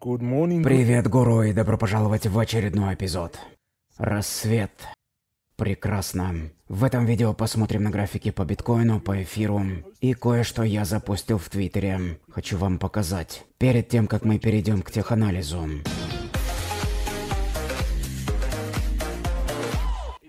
Привет, гуру, и добро пожаловать в очередной эпизод. Рассвет. Прекрасно. В этом видео посмотрим на графики по биткоину, по эфиру и кое-что я запустил в Твиттере. Хочу вам показать. Перед тем, как мы перейдем к теханализу. анализу.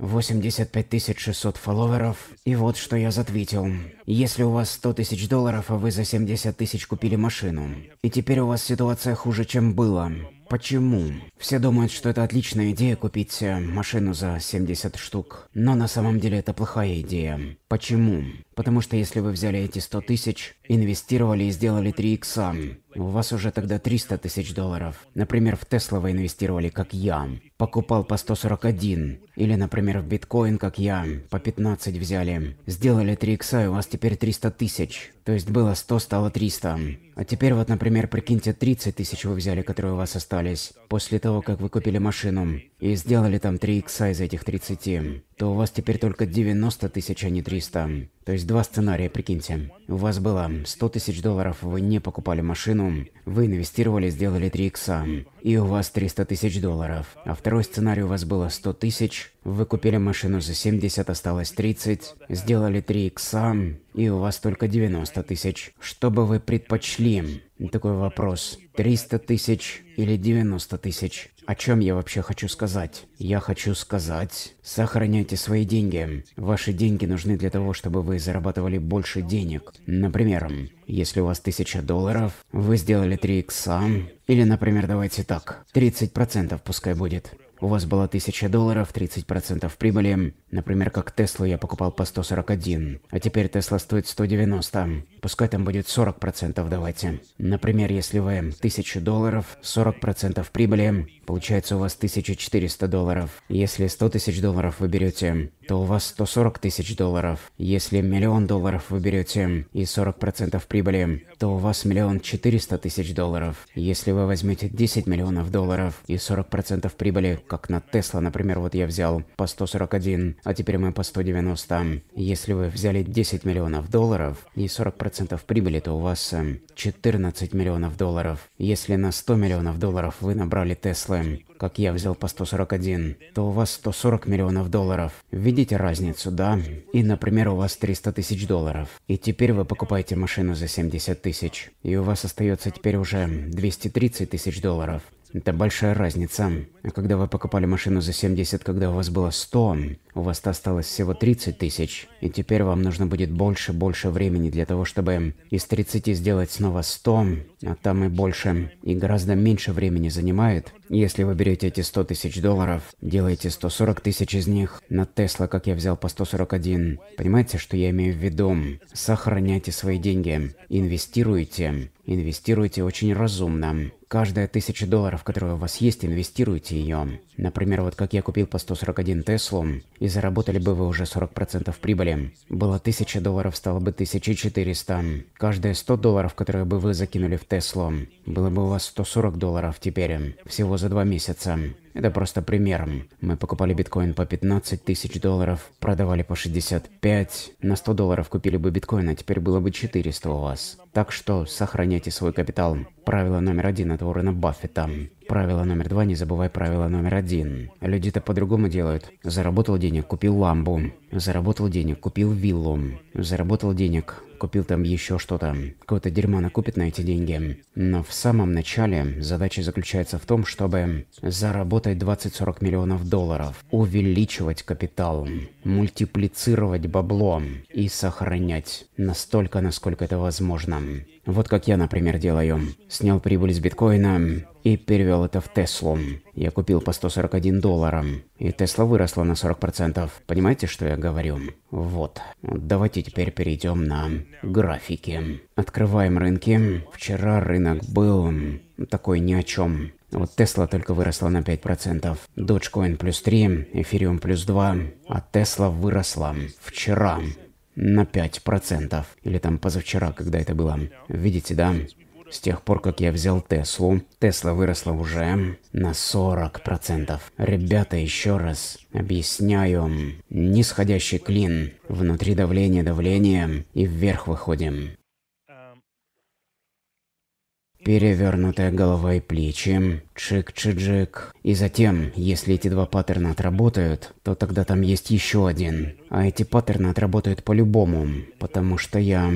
85 600 фолловеров, и вот что я затвитил. Если у вас 100 тысяч долларов, а вы за 70 тысяч купили машину, и теперь у вас ситуация хуже, чем было. Почему? Все думают, что это отличная идея купить э, машину за 70 штук, но на самом деле это плохая идея. Почему? Потому что если вы взяли эти 100 тысяч, инвестировали и сделали 3 икса, у вас уже тогда 300 тысяч долларов. Например, в Тесла вы инвестировали, как я. Покупал по 141. Или, например, в биткоин, как я, по 15 взяли. Сделали 3 икса, и у вас теперь 300 тысяч. То есть было 100, стало 300. А теперь вот, например, прикиньте, 30 тысяч вы взяли, которые у вас остались. После того, как вы купили машину. И сделали там 3 икса из этих 30 то у вас теперь только 90 тысяч, а не 300. То есть два сценария, прикиньте. У вас было 100 тысяч долларов, вы не покупали машину, вы инвестировали, сделали 3 икса и у вас 300 тысяч долларов. А второй сценарий у вас было 100 тысяч, вы купили машину за 70, осталось 30, сделали 3 икса, и у вас только 90 тысяч. Что бы вы предпочли? Такой вопрос. 300 тысяч или 90 тысяч? О чем я вообще хочу сказать? Я хочу сказать, сохраняйте свои деньги. Ваши деньги нужны для того, чтобы вы зарабатывали больше денег. Например, если у вас 1000 долларов, вы сделали 3 икса, или, например, давайте так, 30% пускай будет у вас было 1000 долларов, 30% прибыли. Например, как Теслу я покупал по 141, а теперь Тесла стоит 190. Пускай там будет 40% давайте. Например, если вы 1000 долларов, 40% прибыли, получается у вас 1400 долларов. Если 100 тысяч долларов вы берете, то у вас 140 тысяч долларов. Если миллион долларов вы берете и 40% прибыли, то у вас миллион четыреста тысяч долларов. Если вы возьмете 10 миллионов долларов и 40% прибыли, как на Tesla, например, вот я взял по 141, а теперь мы по 190. Если вы взяли 10 миллионов долларов и 40% прибыли, то у вас 14 эм, миллионов долларов. Если на 100 миллионов долларов вы набрали Tesla, как я взял по 141, то у вас 140 миллионов долларов. Видите разницу, да? И, например, у вас 300 тысяч долларов. И теперь вы покупаете машину за 70 тысяч. И у вас остается теперь уже 230 тысяч долларов. Это большая разница. Когда вы покупали машину за 70, когда у вас было 100, у вас то осталось всего 30 тысяч, и теперь вам нужно будет больше-больше времени для того, чтобы из 30 сделать снова 100, а там и больше, и гораздо меньше времени занимает. Если вы берете эти 100 тысяч долларов, делаете 140 тысяч из них на Тесла, как я взял по 141, понимаете, что я имею в виду? Сохраняйте свои деньги, инвестируйте, инвестируйте очень разумно. Каждая тысяча долларов, которая у вас есть, инвестируйте ее. Например, вот как я купил по 141 Теслу, и заработали бы вы уже 40% прибыли. Было 1000 долларов, стало бы 1400. Каждые 100 долларов, которые бы вы закинули в Теслу, было бы у вас 140 долларов теперь, всего за два месяца. Это просто пример. Мы покупали биткоин по 15 тысяч долларов, продавали по 65, на 100 долларов купили бы биткоин, а теперь было бы 400 у вас. Так что сохраняйте свой капитал. Правило номер один от Уоррена Баффета. Правило номер два, не забывай правило номер один. Люди-то по-другому делают. Заработал денег, купил ламбу. Заработал денег, купил виллу. Заработал денег, купил там еще что-то. Какое-то дерьмо накупит на эти деньги. Но в самом начале задача заключается в том, чтобы заработать 20-40 миллионов долларов, увеличивать капитал, мультиплицировать бабло и сохранять настолько, насколько это возможно. Вот как я, например, делаю. Снял прибыль с биткоина и перевел это в Теслу. Я купил по 141 доллара, и Тесла выросла на 40%. Понимаете, что я говорю? Вот. Давайте теперь перейдем на графики. Открываем рынки. Вчера рынок был такой ни о чем. Вот Тесла только выросла на 5%, Dogecoin плюс 3, Эфириум плюс 2, а Тесла выросла вчера на 5%. Или там позавчера, когда это было. Видите, да? С тех пор, как я взял Теслу, Тесла выросла уже на 40%. Ребята, еще раз объясняю. Нисходящий клин. Внутри давления давление и вверх выходим перевернутая голова и плечи, чик-чик-джик. И затем, если эти два паттерна отработают, то тогда там есть еще один. А эти паттерны отработают по-любому, потому что я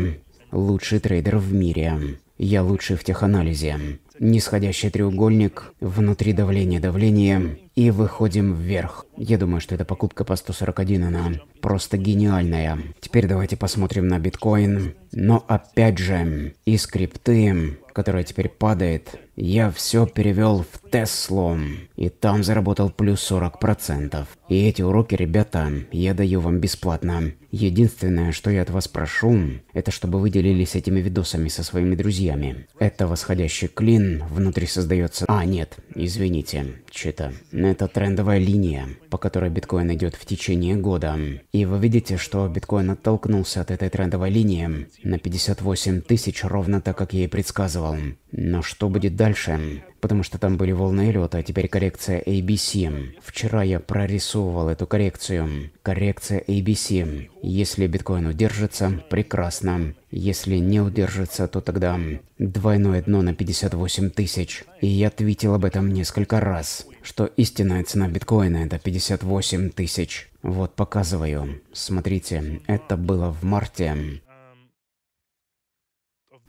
лучший трейдер в мире. Я лучший в теханализе нисходящий треугольник, внутри давление, давление, и выходим вверх. Я думаю, что эта покупка по 141, она просто гениальная. Теперь давайте посмотрим на биткоин. Но опять же, и скрипты, которая теперь падает, я все перевел в Теслу, и там заработал плюс 40%. И эти уроки, ребята, я даю вам бесплатно. Единственное, что я от вас прошу, это чтобы вы делились этими видосами со своими друзьями. Это восходящий клин, внутри создается... А, нет, извините, чита. Ну, это трендовая линия, по которой биткоин идет в течение года. И вы видите, что биткоин оттолкнулся от этой трендовой линии на 58 тысяч, ровно так, как я и предсказывал. Но что будет дальше? потому что там были волны лета, а теперь коррекция ABC. Вчера я прорисовывал эту коррекцию. Коррекция ABC. Если биткоин удержится, прекрасно. Если не удержится, то тогда двойное дно на 58 тысяч. И я твитил об этом несколько раз, что истинная цена биткоина это 58 тысяч. Вот показываю. Смотрите, это было в марте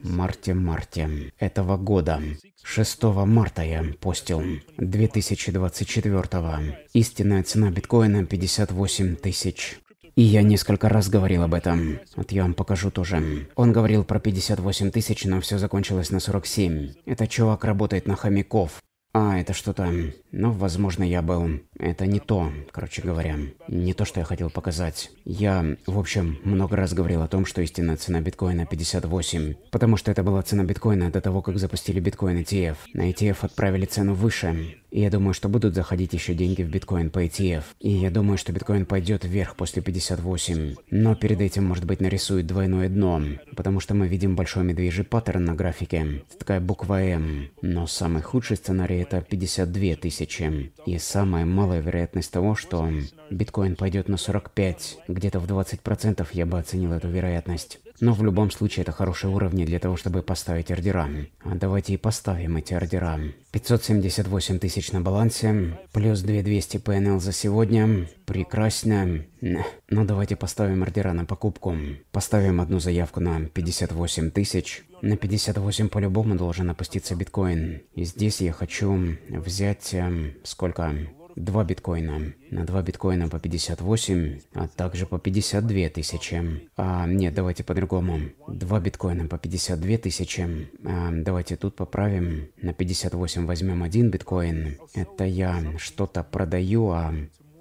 марте-марте этого года. 6 марта я постил 2024. Истинная цена биткоина 58 тысяч. И я несколько раз говорил об этом. Вот я вам покажу тоже. Он говорил про 58 тысяч, но все закончилось на 47. Этот чувак работает на хомяков. А, это что-то... Ну, возможно, я был... Это не то, короче говоря. Не то, что я хотел показать. Я, в общем, много раз говорил о том, что истинная цена биткоина 58. Потому что это была цена биткоина до того, как запустили биткоин ETF. На ETF отправили цену выше. И я думаю, что будут заходить еще деньги в биткоин по ETF. И я думаю, что биткоин пойдет вверх после 58. Но перед этим, может быть, нарисует двойное дно. Потому что мы видим большой медвежий паттерн на графике. Это такая буква М. Но самый худший сценарий это 52 тысячи. И самая малая вероятность того, что биткоин пойдет на 45. Где-то в 20% я бы оценил эту вероятность. Но в любом случае, это хорошие уровни для того, чтобы поставить ордера. А давайте и поставим эти ордера. 578 тысяч на балансе, плюс 2200 ПНЛ за сегодня. Прекрасно. Но ну, давайте поставим ордера на покупку. Поставим одну заявку на 58 тысяч. На 58 по-любому должен опуститься биткоин. И здесь я хочу взять... Эм, сколько? 2 биткоина. На 2 биткоина по 58, а также по 52 тысячи. А, нет, давайте по-другому. 2 биткоина по 52 тысячи. А, давайте тут поправим. На 58 возьмем 1 биткоин. Это я что-то продаю, а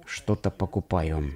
что-то покупаю.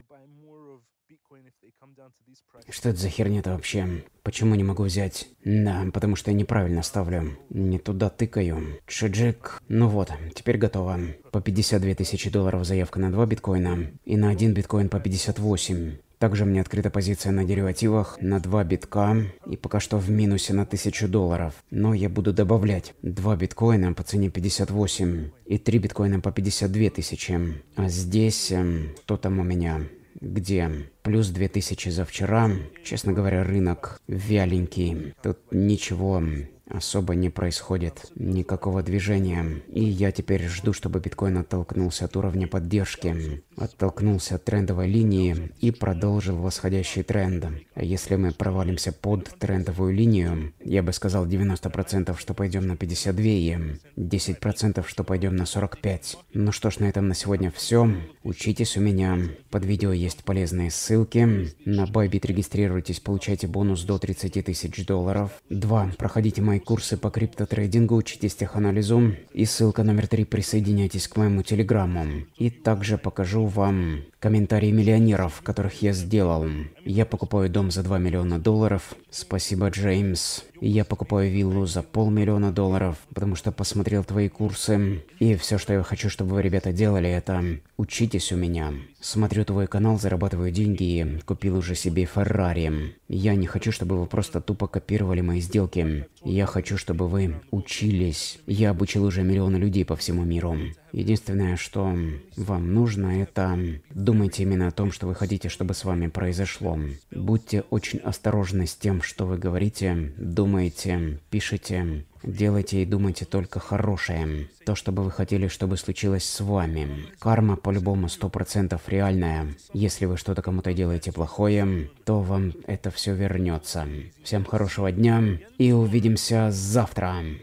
Что это за херня-то вообще? Почему не могу взять? Да, потому что я неправильно ставлю. Не туда тыкаю. Чеджик. Ну вот, теперь готово. По 52 тысячи долларов заявка на 2 биткоина. И на 1 биткоин по 58. Также мне открыта позиция на деривативах на 2 битка и пока что в минусе на 1000 долларов. Но я буду добавлять 2 биткоина по цене 58 и 3 биткоина по 52 тысячи. А здесь... Э, кто там у меня? Где? Плюс 2000 за вчера. Честно говоря, рынок вяленький. Тут ничего особо не происходит, никакого движения. И я теперь жду, чтобы биткоин оттолкнулся от уровня поддержки оттолкнулся от трендовой линии и продолжил восходящий тренд. Если мы провалимся под трендовую линию, я бы сказал 90%, что пойдем на 52 и 10%, что пойдем на 45. Ну что ж, на этом на сегодня все. Учитесь у меня. Под видео есть полезные ссылки. На Bybit регистрируйтесь, получайте бонус до 30 тысяч долларов. 2. Проходите мои курсы по криптотрейдингу, учитесь теханализу. И ссылка номер 3. Присоединяйтесь к моему телеграмму. И также покажу вам комментарии миллионеров, которых я сделал. Я покупаю дом за 2 миллиона долларов. Спасибо, Джеймс. Я покупаю виллу за полмиллиона долларов, потому что посмотрел твои курсы. И все, что я хочу, чтобы вы, ребята, делали, это учитесь у меня. Смотрю твой канал, зарабатываю деньги и купил уже себе Феррари. Я не хочу, чтобы вы просто тупо копировали мои сделки. Я хочу, чтобы вы учились. Я обучил уже миллионы людей по всему миру. Единственное, что вам нужно, это Подумайте именно о том, что вы хотите, чтобы с вами произошло. Будьте очень осторожны с тем, что вы говорите, думаете, пишете. Делайте и думайте только хорошее. То, что бы вы хотели, чтобы случилось с вами. Карма по-любому 100% реальная. Если вы что-то кому-то делаете плохое, то вам это все вернется. Всем хорошего дня и увидимся завтра.